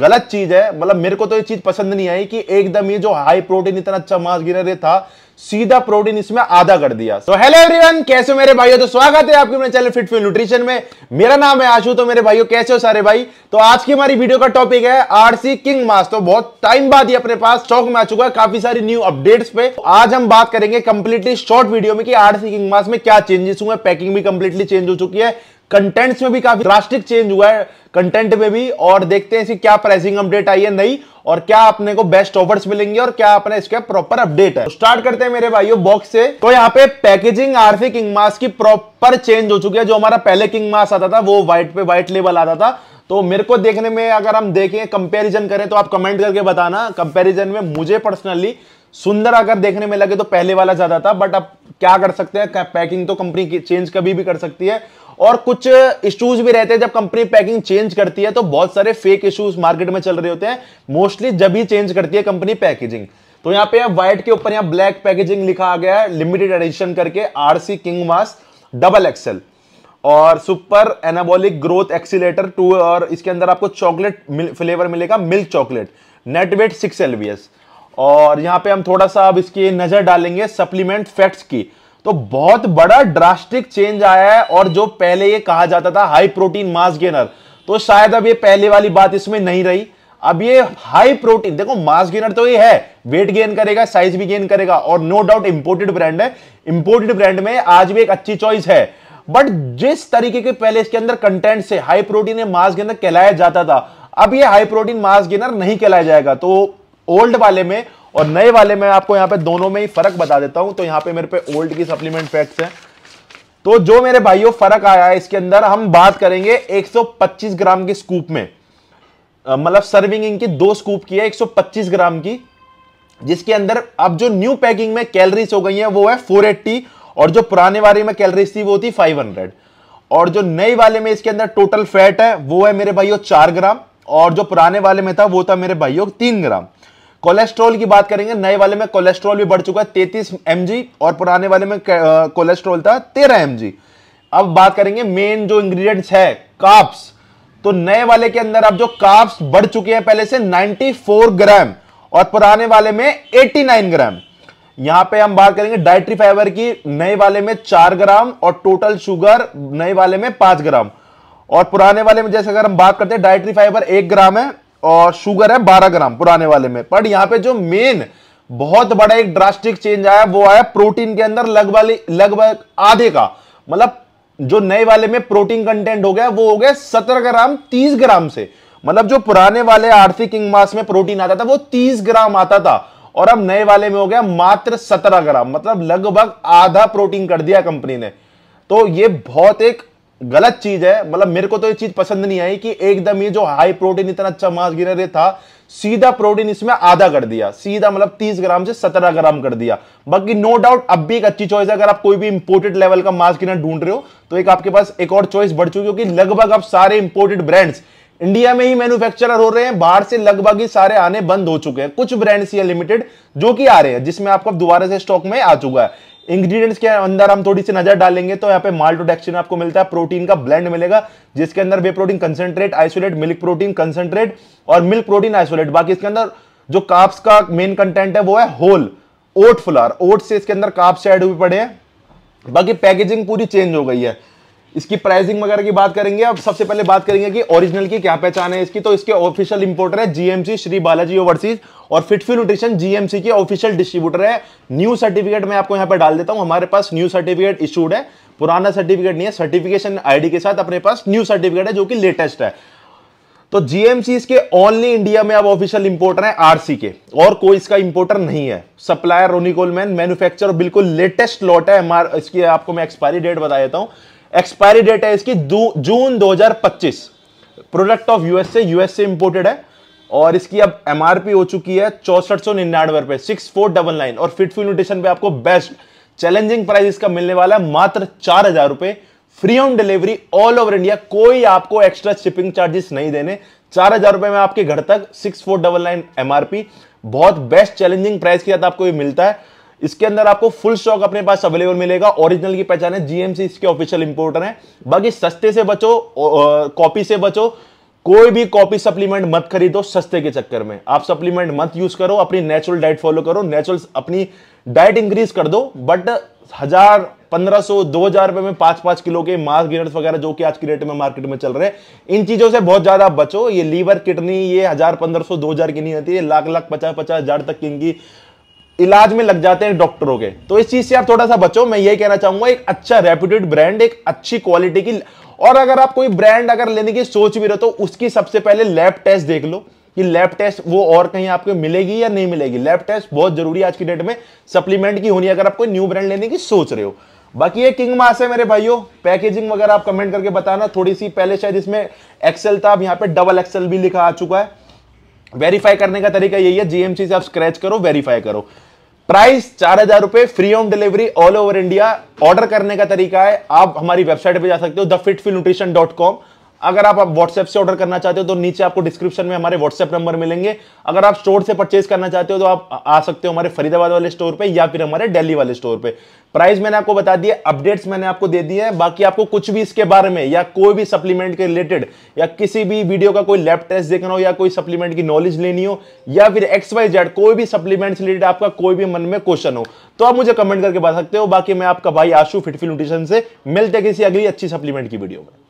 गलत चीज है मतलब मेरे को तो ये चीज पसंद नहीं आई कि एकदम ये जो हाई प्रोटीन इतना अच्छा मांस गिरा रहे था सीधा प्रोटीन इसमें आधा कर दिया तो हेलो एवरीवन कैसे मेरे भाइयों तो स्वागत है आपके अपने चैनल फिट फिल न्यूट्रिशन में मेरा नाम है आशु तो मेरे भाइयों कैसे हो सारे भाई तो आज की हमारी वीडियो का टॉपिक है आरसी किंग मास तो बहुत टाइम बाद ही अपने पास स्टॉक में आ चुका है काफी सारी न्यू अपडेट्स पे तो आज हम बात करेंगे कंप्लीटली शॉर्ट वीडियो में कि आरसी किंग मास में क्या चेंजेस हुए पैकिंग भी कंप्लीटली चेंज हो चुकी है कंटेंट्स में भी काफी ड्रास्टिक चेंज हुआ है कंटेंट में भी और देखते हैं इसकी क्या प्राइसिंग अपडेट आई है नई और क्या अपने को बेस्ट ऑफर्स मिलेंगे और क्या अपने इसके प्रॉपर अपडेट है तो स्टार्ट करते हैं मेरे भाइयों बॉक्स से तो यहाँ पे पैकेजिंग आरसी किंग मास की प्रॉपर चेंज हो चुकी है जो हमारा पहले किंग मास आता था वो व्हाइट पे व्हाइट लेवल आता था तो मेरे को देखने में अगर हम देखें कंपेरिजन करें तो आप कमेंट करके बताना कंपेरिजन में मुझे पर्सनली सुंदर अगर देखने में लगे तो पहले वाला ज्यादा था बट अब क्या कर सकते हैं पैकिंग तो कंपनी चेंज कभी भी कर सकती है और कुछ इश्यूज भी रहते हैं जब कंपनी पैकिंग चेंज करती है तो बहुत सारे फेक इश्यूज मार्केट में चल रहे होते हैं मोस्टली जब ही चेंज करती है कंपनी पैकेजिंग तो यहाँ पे व्हाइट के ऊपर यहाँ ब्लैक पैकेजिंग लिखा गया है लिमिटेड एडिशन करके RC king mass double XL और super anabolic growth exciter two और इसके अंदर आपको चॉकलेट फ्लेवर मिलेगा milk chocolate net weight six LBS और यहाँ पे हम थोड़ा सा अब इसकी नजर डालेंगे सप्लीमेंट फैक्ट्स की तो बहुत बड़ा ड्रास्टिक चेंज आया है और जो पहले ये कहा जाता था हाई प्रोटीन मास गेनर तो शायद अब ये पहले वाली बात इसमें नहीं रही अब ये हाई प्रोटीन देखो मास गेनर तो ये है वेट गेन करेगा साइज भी गेन करेगा और नो डाउट इंपोर्टेड ब्रांड है इंपोर्टेड ब्रांड में आज भी एक अच्छी चॉइस है बट जिस तरीके के पहले इसके अंदर कंटेंट से हाई प्रोटीन मास गेनर कहलाया जाता था अब ये हाई प्रोटीन मास गेनर नहीं कहलाया जाएगा तो ओल्ड वाले में और नए वाले में आपको यहां पे दोनों में ही फर्क बता देता हूं तो यहां पे मेरे पे ओल्ड की सप्लीमेंट फैक्ट्स हैं तो जो मेरे भाइयों फर्क आया है इसके अंदर हम बात करेंगे 125 ग्राम की स्कूप में मतलब सर्विंग इनकी दो स्कूप की है 125 ग्राम की जिसके अंदर अब जो न्यू पैकिंग में कैलरीज हो गई है वो है फोर और जो पुराने वाले में कैलरीज थी वो थी फाइव और जो नई वाले में इसके अंदर टोटल फैट है वो है मेरे भाइयों चार ग्राम और जो पुराने वाले में था वो था मेरे भाइयों तीन ग्राम कोलेस्ट्रॉल की बात करेंगे नए वाले में कोलेस्ट्रॉल भी बढ़ चुका है तैतीस एम और पुराने वाले में कोलेस्ट्रॉल था तेरह एम अब बात करेंगे मेन जो इंग्रीडियंट है काप्स तो नए वाले के अंदर अब जो काप्स बढ़ चुके हैं पहले से 94 ग्राम और पुराने वाले में 89 ग्राम यहां पे हम बात करेंगे डायट्री फाइबर की नए वाले में चार ग्राम और टोटल शुगर नए वाले में पांच ग्राम और पुराने वाले में जैसे अगर हम बात करते हैं डायट्री फाइबर एक ग्राम है और शुगर है 12 ग्राम पुराने वाले में बट यहां पे जो मेन बहुत बड़ा एक ड्रास्टिक चेंज आया वो आया प्रोटीन के अंदर लगभग लगभग आधे का मतलब जो नए वाले में प्रोटीन कंटेंट हो गया वो हो गया सत्रह ग्राम तीस ग्राम से मतलब जो पुराने वाले आर्थिक किंग मास में प्रोटीन आता था वो तीस ग्राम आता था और अब नए वाले में हो गया मात्र सत्रह ग्राम मतलब लगभग आधा प्रोटीन कर दिया कंपनी ने तो ये बहुत एक गलत चीज है मतलब मेरे को तो ये चीज पसंद नहीं आई कि एकदम ये जो हाई प्रोटीन इतना अच्छा मांस गिरा रहे था सीधा प्रोटीन इसमें आधा कर दिया सीधा मतलब 30 ग्राम से 17 ग्राम कर दिया बाकी नो डाउट अब भी एक अच्छी चॉइस है अगर आप कोई भी इंपोर्टेड लेवल का मांस गिरना ढूंढ रहे हो तो एक आपके पास एक और चॉइस बढ़ चुकी क्योंकि लगभग अब सारे इंपोर्टेड ब्रांड्स इंडिया में ही मैन्युफैक्चरर हो रहे हैं बाहर से लगभग ही सारे आने बंद हो चुके हैं कुछ ब्रांड्स ये लिमिटेड जो कि आ रहे हैं जिसमें आपको दोबारा से स्टॉक में आ चुका है इंग्रेडिएंट्स के अंदर हम थोड़ी सी नजर डालेंगे तो यहाँ पे माल्टोडेक्शन आपको मिलता है प्रोटीन का ब्लेंड मिलेगा जिसके अंदर whey protein concentrate isolate milk protein concentrate और मिल्क प्रोटीन आइसोलेट बाकी इसके अंदर जो काप्स का मेन कंटेंट है वो है होल ओट फ्लार ओट से इसके अंदर काप्स एड हुए पड़े हैं बाकी पैकेजिंग पूरी चेंज हो गई है इसकी प्राइसिंग वगैरह की बात करेंगे अब सबसे पहले बात करेंगे कि ओरिजिनल की क्या पहचान है इसकी तो इसके ऑफिशियल इंपोर्टर है जीएमसी श्री बालाजी ओवरसीज और फिटफी न्यूट्रिशन जीएमसी के ऑफिशियल डिस्ट्रीब्यूटर है न्यू सर्टिफिकेट मैं आपको यहां पर डाल देता हूँ हमारे पास न्यू सर्टिफिकेट इशूड है पुराना सर्टिफिकेट नहीं है सर्टिफिकेशन आईडी के साथ अपने पास न्यू सर्टिफिकेट है जो कि लेटेस्ट है तो जीएमसी इसके ओनली इंडिया में अब ऑफिशियल इंपोर्टर है आरसी के और कोई इसका इंपोर्टर नहीं है सप्लायर रोनिकोलमैन मैन्युफैक्चरर बिल्कुल लेटेस्ट लॉट है इसकी आपको मैं एक्सपायरी डेट बता देता हूँ एक्सपायरी डेट है इसकी जून 2025 प्रोडक्ट ऑफ यूएस से इंपोर्टेड है और इसकी अब एमआरपी हो चुकी है चौसठ सौ निन्यानवे रुपए सिक्स फोर डबल नाइन और फिट फ्यू न्यूट्रिशन पे आपको बेस्ट चैलेंजिंग प्राइस इसका मिलने वाला है मात्र चार हजार रुपए free on delivery all over India कोई आपको एक्स्ट्रा शिपिंग चार्जेस नहीं देने चार हजार रुपए में आपके घर तक six four double nine MRP बहुत बेस्ट चैलेंजिंग प्राइस के साथ आपको ये मिलता है इसके अंदर आपको फुल स्टॉक अपने पास अवेलेबल मिलेगा ओरिजिनल की पहचान है जीएमसी इसके ऑफिशियल इंपोर्टर है बाकी सस्ते से बचो कॉपी से बचो कोई भी कॉपी सप्लीमेंट मत खरीदो सस्ते के चक्कर में आप सप्लीमेंट मत यूज करो अपनी नेचुरल डाइट फॉलो करो नेचुरल अपनी डाइट इंक्रीज कर दो बट हजार पंद्रह सौ दो हजार रुपए में पांच पांच किलो के मास गेनर्स वगैरह जो कि आज की रेट में मार्केट में चल रहे हैं इन चीजों से बहुत ज्यादा बचो ये लीवर किडनी ये हजार पंद्रह सौ दो हजार की नहीं होती है लाख लाख पचास पचास हजार तक की इनकी इलाज में लग जाते हैं डॉक्टरों के तो इस चीज से आप थोड़ा सा बचो मैं यही कहना चाहूंगा एक अच्छा रेप्यूटेड ब्रांड एक अच्छी क्वालिटी की और अगर आप कोई ब्रांड अगर लेने की सोच भी रहे तो उसकी सबसे पहले लैब टेस्ट देख लो कि लैब टेस्ट वो और कहीं आपको मिलेगी या नहीं मिलेगी लैब टेस्ट बहुत जरूरी आज की डेट में सप्लीमेंट की होनी अगर आप कोई न्यू ब्रांड लेने की सोच रहे हो बाकी ये किंग मास है मेरे भाइयों पैकेजिंग वगैरह आप कमेंट करके बताना थोड़ी सी पहले शायद इसमें एक्सेल था अब यहाँ पे डबल एक्सेल भी लिखा आ चुका है वेरीफाई करने का तरीका यही है जीएमसी से आप स्क्रैच करो वेरीफाई करो प्राइस चार हजार रुपए free home delivery all over India order करने का तरीका है आप हमारी वेबसाइट पे जा सकते हो the fit nutrition dot com अगर आप व्हाट्सएप से ऑर्डर करना चाहते हो तो नीचे आपको डिस्क्रिप्शन में हमारे व्हाट्सएप नंबर मिलेंगे अगर आप स्टोर से परचेज करना चाहते हो तो आप आ सकते हो हमारे फरीदाबाद वाले स्टोर पे या फिर हमारे दिल्ली वाले स्टोर पे प्राइस मैंने आपको बता दिए अपडेट्स मैंने आपको दे दिए हैं बाकी आपको कुछ भी इसके बारे में या कोई भी सप्लीमेंट के रिलेटेड या किसी भी वीडियो का कोई लैब टेस्ट देखना हो या कोई सप्लीमेंट की नॉलेज लेनी हो या फिर एक्स वाई जेड कोई भी सप्लीमेंट रिलेटेड आपका कोई भी मन में क्वेश्चन हो तो आप मुझे कमेंट करके बता सकते हो बाकी मैं आपका भाई आशु फिटफिल न्यूट्रिशन से मिलते किसी अगली अच्छी सप्लीमेंट की वीडियो में